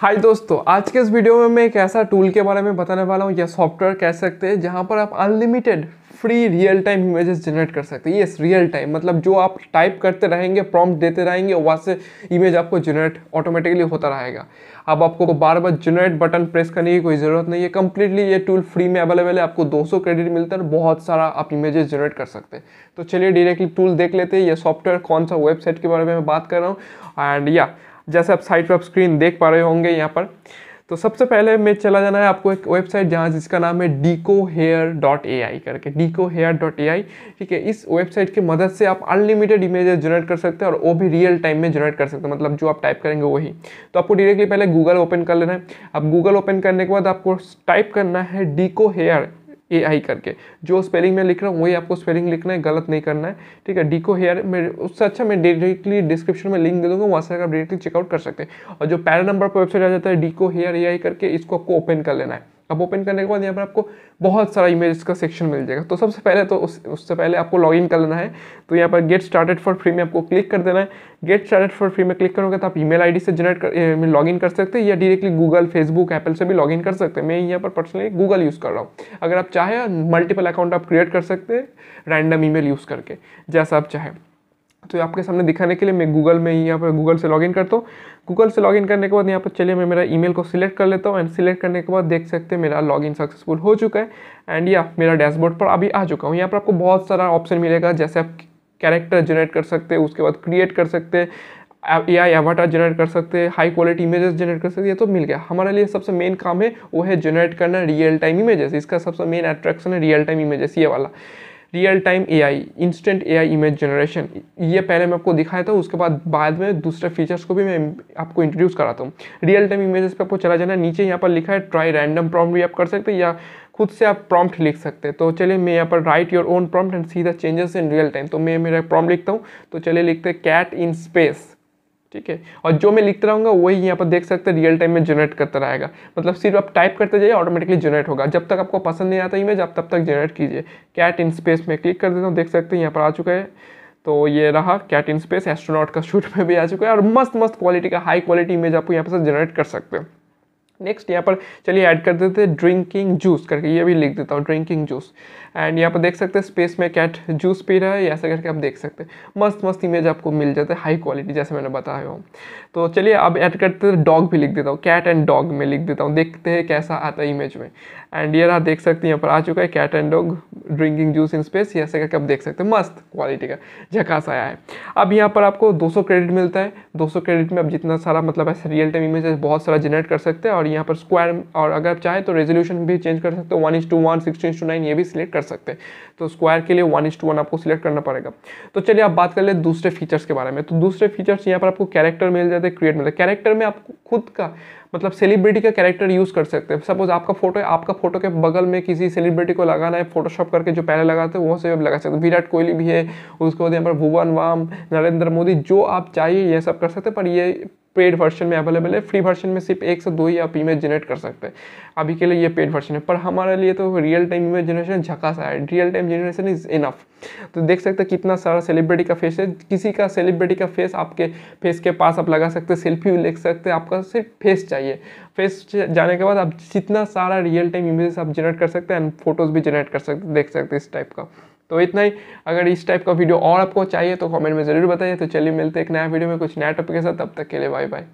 हाय दोस्तों आज के इस वीडियो में मैं एक ऐसा टूल के बारे में बताने वाला हूँ या सॉफ्टवेयर कह सकते हैं जहाँ पर आप unlimited free real time images generate कर सकते हैं यस रियल टाइम मतलब जो आप टाइप करते रहेंगे प्रॉम्प्ट देते रहेंगे वहाँ से इमेज आपको जनरेट ऑटोमेटिकली होता रहेगा अब आपको बार बार जनरेट बटन प्रेस करने की कोई ज़रूरत नहीं है कम्प्लीटली ये टूल फ्री में अवेलेबल है आपको 200 क्रेडिट मिलता है बहुत सारा आप इमेजेस जनरेट कर सकते हैं तो चलिए डायरेक्टली टूल देख लेते हैं ये सॉफ्टवेयर कौन सा वेबसाइट के बारे में मैं बात कर रहा हूँ एंड या जैसे आप साइड पर आप स्क्रीन देख पा रहे होंगे यहाँ पर तो सबसे पहले मैं चला जाना है आपको एक वेबसाइट जहाँ जिसका नाम है डीको हेयर डॉट ए आई करके डीको हेयर डॉट ए आई ठीक है इस वेबसाइट की मदद से आप अनलिमिटेड इमेजेस जनरेट कर सकते हैं और वो भी रियल टाइम में जनरेट कर सकते हैं मतलब जो आप टाइप करेंगे वही तो आपको डायरेक्टली पहले गूगल ओपन कर लेना है अब गूगल ओपन करने के बाद आपको टाइप करना है डीको हेयर ए आई करके जो स्पेलिंग मैं लिख रहा हूँ वही आपको स्पेलिंग लिखना है गलत नहीं करना है ठीक है डीको हेयर में उससे अच्छा मैं डायरेक्टली डिस्क्रिप्शन में लिंक दे दूँगा वहाँ से आप डायरेक्टली चेकआउट कर सकते हैं और जो पैरा नंबर पर वेबसाइट आ जाता है डीको हेयर ए आई करके इसको आपको ओपन कर लेना है अब ओपन करने के बाद यहाँ पर आपको बहुत सारा इमेज का सेक्शन मिल जाएगा तो सबसे पहले तो उस उससे पहले आपको लॉगिन कर लेना है तो यहाँ पर गेट स्टार्टेड फॉर फ्री में आपको क्लिक कर देना है गेट स्टार्टेड फॉर फ्री में क्लिक करोगे तो आप ईमेल आईडी से जनरेट कर लॉगिन कर सकते हैं या डायरेक्टली गूगल फेसबुक एप्पल से भी लॉगिन कर सकते हैं मैं यहाँ पर पर्सनली गूगल यूज़ कर रहा हूँ अगर आप चाहें मल्टीपल अकाउंट आप क्रिएट कर सकते हैं रैंडम ई यूज़ करके जैसा आप चाहें तो आपके सामने दिखाने के लिए मैं गूगल में ही यहाँ पर गूगल से लॉगिन करता हूँ गूगल से लॉगिन करने के बाद यहाँ पर चलिए मैं मेरा ईमेल को सिलेक्ट कर लेता हूँ एंड सिलेक्ट करने के बाद देख सकते हैं मेरा लॉगिन सक्सेसफुल हो चुका है एंड या मेरा डैशबोर्ड पर अभी आ चुका हूँ यहाँ पर आपको बहुत सारा ऑप्शन मिलेगा जैसे आप कैरेक्टर जनरेट कर सकते हैं उसके बाद क्रिएट कर सकते हैं ए आई जनरेट कर सकते हैं हाई क्वालिटी इमेजेस जनरेट कर सकते हैं ये तो मिल गया हमारे लिए सबसे मेन काम है वो है जनरेट करना रियल टाइम इमेजेस इसका सबसे मेन अट्रैक्शन है रियल टाइम इमेजेस ये वाला real time AI instant AI image generation ये पहले मैं आपको दिखाया था उसके बाद बाद में दूसरे फीचर्स को भी मैं आपको इंट्रोड्यूस कराता हूँ रियल टाइम इमेजेस पे आपको चला जाना नीचे यहाँ पर लिखा है ट्राई रैंडम प्रॉम्प्ट भी आप कर सकते हैं या खुद से आप प्रॉम्प्ट लिख सकते हैं तो चलिए मैं यहाँ पर write your own prompt and see the changes in real time तो मैं मेरा प्रॉम्प्ट लिखता हूँ तो चलिए लिखते हैं कैट इन स्पेस ठीक है और जो मैं लिखता रहूँगा वही यहाँ पर देख सकते हैं रियल टाइम में जनरेट करता रहेगा मतलब सिर्फ आप टाइप करते जाइए ऑटोमेटिकली जनरेट होगा जब तक आपको पसंद नहीं आता इमेज आप तब तक जनरेट कीजिए कैट इन स्पेस में क्लिक कर देता हूँ देख सकते हैं यहाँ पर आ चुका है तो ये रहा कैट इन स्पेस एस्ट्रोनॉट का शूट में भी आ चुका है और मस्त मस्त क्वालिटी का हाई क्वालिटी इमेज आपको यहाँ पर जनरेट कर सकते हो नेक्स्ट यहाँ पर चलिए ऐड कर देते हैं ड्रिंकिंग जूस करके ये भी लिख देता हूँ ड्रिंकिंग जूस एंड यहाँ पर देख सकते हैं स्पेस में कैट जूस पी रहा है ऐसा करके आप देख सकते हैं मस्त मस्त इमेज आपको मिल जाता है हाई क्वालिटी जैसे मैंने बताया हूँ तो चलिए अब ऐड करते हैं डॉग भी लिख देता हूँ कैट एंड डॉग में लिख देता हूँ देखते हैं कैसा आता है इमेज में एंड ये रहा देख सकते हैं यहाँ पर आ चुका है cat and dog drinking juice in space ऐसा करके आप देख सकते हैं मस्त क्वालिटी का झकास आया है अब यहाँ पर आपको दो क्रेडिट मिलता है दो क्रेडिट में आप जितना सारा मतलब ऐसे रियल टाइम इमेज बहुत सारा जनरेट कर सकते हैं और और यहाँ पर स्क्वायर और अगर आप चाहें तो रेजोल्यूशन भी चेंज कर सकते हो one is to one sixty is to nine ये भी सिलेक्ट कर सकते हैं तो स्क्वायर के लिए वन इंस टू वन आपको सिलेक्ट करना पड़ेगा तो चलिए आप बात कर ले दूसरे फीचर्स के बारे में तो दूसरे फीचर्स यहाँ पर आपको कैरेक्टर मिल जाते हैं क्रिएट मिलते हैं कैरेक्टर में आप खुद का मतलब सेलिब्रिटी का कैरेक्टर यूज़ कर सकते हैं सपोज आपका फोटो है आपका फोटो के बगल में किसी सेलिब्रिटी को लगाना है फोटोशॉप करके जो पहले लगाते हैं वो से आप लगा सकते हैं विराट कोहली भी है उसके बाद यहाँ पर भुवन वाम नरेंद्र मोदी जो आप चाहिए ये सब कर सकते हैं पर ये पेड वर्जन में अवेलेबल है फ्री वर्जन में सिर्फ एक से दो ही आप इमेज जनरेट कर सकते हैं अभी के लिए ये पेड वर्जन है पर हमारे लिए तो रियल टाइम इमेज जनरेशन झकासा है real time generation is enough तो देख सकते हैं कितना सारा सेलिब्रिटी का फेस है किसी का सेलिब्रिटी का फेस आपके फेस के पास आप लगा सकते सेल्फी ले सकते हैं आपका सिर्फ फेस चाहिए फेस जाने के बाद आप जितना सारा रियल टाइम इमेज आप जनरेट कर सकते हैं एंड फोटोज़ भी जनरेट कर सकते देख सकते इस टाइप का तो इतना ही अगर इस टाइप का वीडियो और आपको चाहिए तो कमेंट में ज़रूर बताइए तो चलिए मिलते हैं एक नया वीडियो में कुछ नया टॉपिक के साथ तब तक के लिए बाय बाय